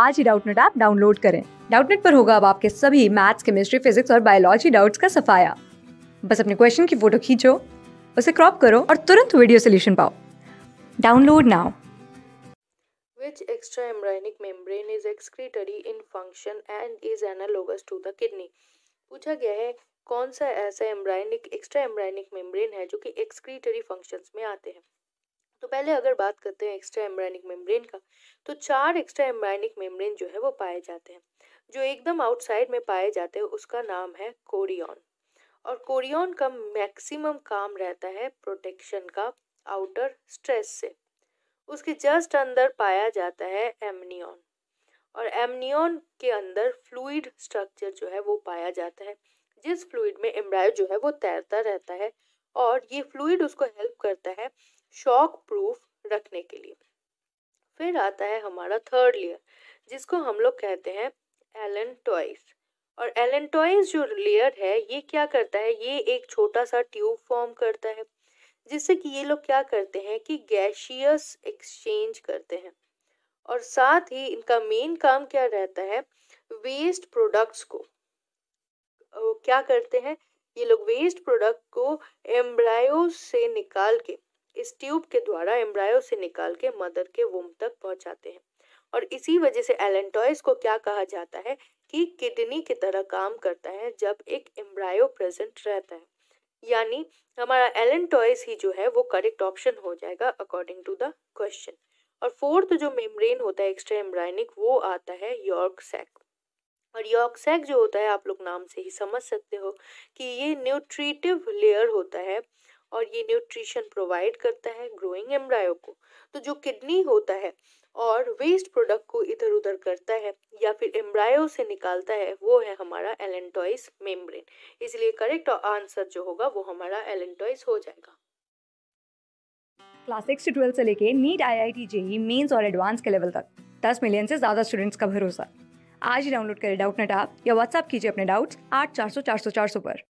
आज ही Doubtnut app download करें डाउटनेट पर होगा अब आपके सभी मैथ्स केमिस्ट्री फिजिक्स और बायोलॉजी डाउट्स का सफाया बस अपने क्वेश्चन की फोटो खींचो उसे क्रॉप करो और तुरंत वीडियो सोल्यूशन पाओ download now Which extra-embryonic membrane is excretory in function and is analogous to the kidney? पूछा गया है कौन सा ऐसा एम्ब्रायनिक एक्स्ट्रा एम्ब्रायनिक मेम्ब्रेन है जो कि एक्सक्रीटरी फंक्शंस में आते हैं तो पहले अगर बात करते हैं एक्स्ट्रा एम्ब्रायनिक मेम्ब्रेन का तो चार एक्स्ट्रा एम्ब्रायनिक मेम्ब्रेन जो है वो पाए जाते हैं जो एकदम आउटसाइड में पाए जाते हैं उसका नाम है कोरियन और कोरियन का मैक्सिमम काम रहता है प्रोटेक्शन का आउटर स्ट्रेस से उसके जस्ट अंदर पाया जाता है एमनियन और एमनियन के अंदर फ्लूइड स्ट्रक्चर जो है वो पाया जाता है जिस फ्लूड में एम्ब्रायो जो है वो तैरता रहता है और ये फ्लूड उसको हेल्प करता है शॉक प्रूफ रखने के लिए फिर आता है हमारा थर्ड लेयर जिसको हम लोग कहते हैं एलन टॉयस और एलन टॉयस जो लेयर है ये क्या करता है ये एक छोटा सा ट्यूब फॉर्म करता है जिससे कि ये लोग क्या करते हैं कि गैशियस एक्सचेंज करते हैं और साथ ही इनका मेन काम क्या रहता है वेस्ट प्रोडक्ट्स को क्या करते हैं ये लोग वेस्ट प्रोडक्ट को एम्ब्रायो से निकाल के इस ट्यूब के द्वारा एम्ब्रायो से निकाल के मदर के वोम तक पहुंचाते हैं और इसी वजह से एलेंटॉयस को क्या कहा जाता है कि किडनी की तरह काम करता है जब एक एम्ब्रायो प्रेजेंट रहता है यानी हमारा एलेंटॉयस ही जो है वो करेक्ट ऑप्शन हो जाएगा अकॉर्डिंग टू द क्वेश्चन और फोर्थ जो मेम्ब्रेन होता है एक्स्ट्रा एम्ब्रायनिक वो आता है यॉर्क सैक और यॉर्क सैक जो होता है आप लोग नाम से ही समझ सकते हो कि ये न्यूट्रिटिव लेयर होता है और ये न्यूट्रिशन प्रोवाइड करता है ग्रोइंग एम्ब्रायो को तो जो किडनी होता है और वेस्ट प्रोडक्ट को इधर उधर करता है या फिर एम्ब्रायो से निकालता है वो है हमारा एलेंटॉइस मेम्ब्रेन इसलिए करेक्ट आंसर जो होगा वो हमारा एलेंटॉइस हो जाएगा क्लास सिक्स से ट्वेल्थ से लेके NEET I I T JEE mains और एडवांस के लेवल तक दस मिलियन से ज़्यादा स्टूडेंट्स का भरोसा आज ही डाउनलोड करें डाउट नेट आप या व्हाट्सअप कीजिए अपने डाउट्स आठ चार सौ चार सौ चार सौ पर